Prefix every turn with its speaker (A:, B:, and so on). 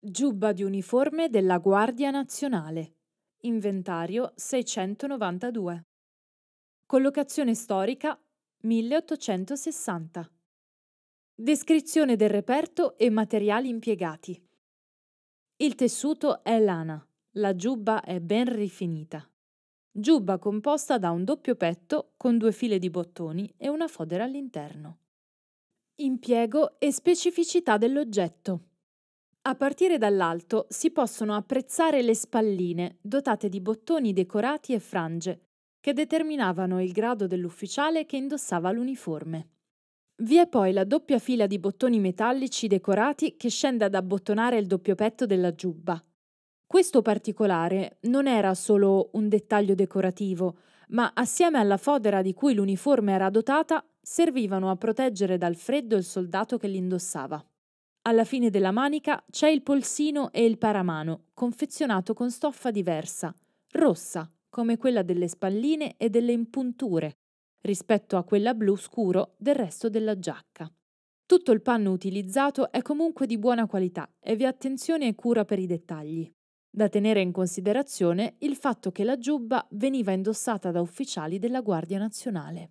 A: Giubba di uniforme della Guardia Nazionale. Inventario 692. Collocazione storica 1860. Descrizione del reperto e materiali impiegati. Il tessuto è lana, la giubba è ben rifinita. Giubba composta da un doppio petto con due file di bottoni e una fodera all'interno. Impiego e specificità dell'oggetto. A partire dall'alto si possono apprezzare le spalline, dotate di bottoni decorati e frange, che determinavano il grado dell'ufficiale che indossava l'uniforme. Vi è poi la doppia fila di bottoni metallici decorati che scende ad abbottonare il doppio petto della giubba. Questo particolare non era solo un dettaglio decorativo, ma assieme alla fodera di cui l'uniforme era dotata, servivano a proteggere dal freddo il soldato che l'indossava. Alla fine della manica c'è il polsino e il paramano, confezionato con stoffa diversa, rossa, come quella delle spalline e delle impunture, rispetto a quella blu scuro del resto della giacca. Tutto il panno utilizzato è comunque di buona qualità e vi attenzione e cura per i dettagli. Da tenere in considerazione il fatto che la giubba veniva indossata da ufficiali della Guardia Nazionale.